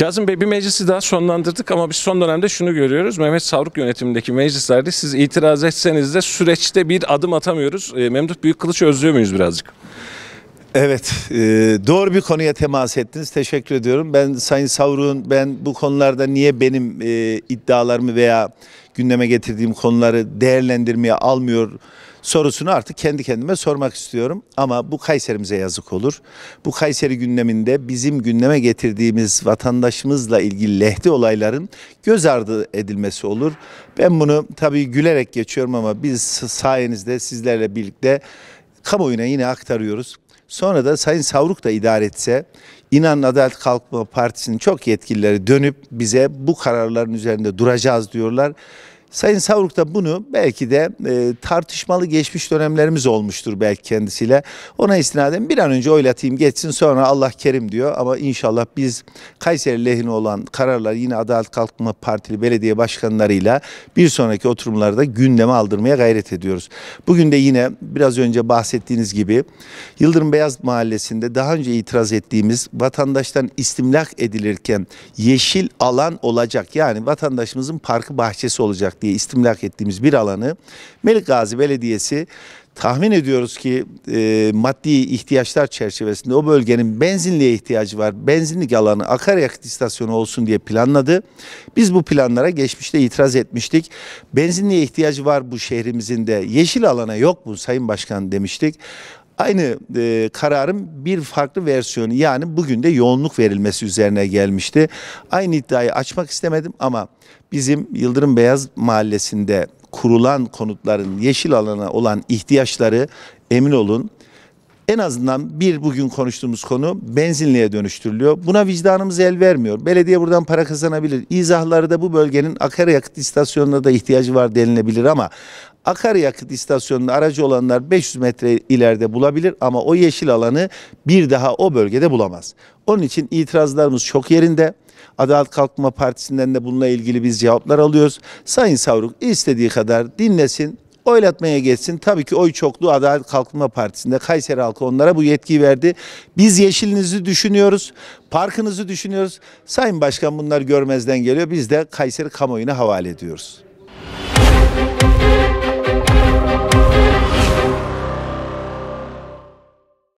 Kazım Bey bir meclisi daha sonlandırdık ama biz son dönemde şunu görüyoruz. Mehmet Savruk yönetimindeki meclislerde siz itiraz etseniz de süreçte bir adım atamıyoruz. E, ee, büyük kılıç özlüyor muyuz birazcık? Evet, e, doğru bir konuya temas ettiniz. Teşekkür ediyorum. Ben Sayın Savruk'un ben bu konularda niye benim e, iddialarımı veya gündeme getirdiğim konuları değerlendirmeye almıyor sorusunu artık kendi kendime sormak istiyorum. Ama bu Kayserimize yazık olur. Bu Kayseri gündeminde bizim gündeme getirdiğimiz vatandaşımızla ilgili lehdi olayların göz ardı edilmesi olur. Ben bunu tabii gülerek geçiyorum ama biz sayenizde sizlerle birlikte kamuoyuna yine aktarıyoruz. Sonra da Sayın Savruk da idare etse İnan Adalet Kalkınma Partisi'nin çok yetkilileri dönüp bize bu kararların üzerinde duracağız diyorlar. Sayın Savruk da bunu belki de e, tartışmalı geçmiş dönemlerimiz olmuştur belki kendisiyle. Ona istinaden bir an önce oylatayım geçsin sonra Allah kerim diyor. Ama inşallah biz Kayseri lehine olan kararlar yine Adalet Kalkınma Partili belediye başkanlarıyla bir sonraki oturumlarda gündeme aldırmaya gayret ediyoruz. Bugün de yine biraz önce bahsettiğiniz gibi Yıldırım Beyaz Mahallesi'nde daha önce itiraz ettiğimiz vatandaştan istimlak edilirken yeşil alan olacak. Yani vatandaşımızın parkı bahçesi olacak olacak diye istimlak ettiğimiz bir alanı Melik Gazi Belediyesi tahmin ediyoruz ki e, maddi ihtiyaçlar çerçevesinde o bölgenin benzinliğe ihtiyacı var. Benzinlik alanı akaryakıt istasyonu olsun diye planladı. Biz bu planlara geçmişte itiraz etmiştik. Benzinliğe ihtiyacı var bu şehrimizin de. Yeşil alana yok mu Sayın Başkan demiştik. Aynı e, kararın bir farklı versiyonu yani bugün de yoğunluk verilmesi üzerine gelmişti. Aynı iddiayı açmak istemedim ama bizim Yıldırım Beyaz Mahallesi'nde kurulan konutların yeşil alana olan ihtiyaçları emin olun en azından bir bugün konuştuğumuz konu benzinliğe dönüştürülüyor. Buna vicdanımız el vermiyor. Belediye buradan para kazanabilir. İzahları da bu bölgenin akaryakıt istasyonuna da ihtiyacı var denilebilir ama Akaryakıt istasyonunda aracı olanlar 500 metre ileride bulabilir ama o yeşil alanı bir daha o bölgede bulamaz. Onun için itirazlarımız çok yerinde. Adalet Kalkınma Partisi'nden de bununla ilgili biz cevaplar alıyoruz. Sayın Savruk istediği kadar dinlesin, oylatmaya geçsin. Tabii ki oy çokluğu Adalet Kalkınma Partisi'nde Kayseri halkı onlara bu yetkiyi verdi. Biz yeşilinizi düşünüyoruz, parkınızı düşünüyoruz. Sayın Başkan bunlar görmezden geliyor. Biz de Kayseri kamuoyuna havale ediyoruz.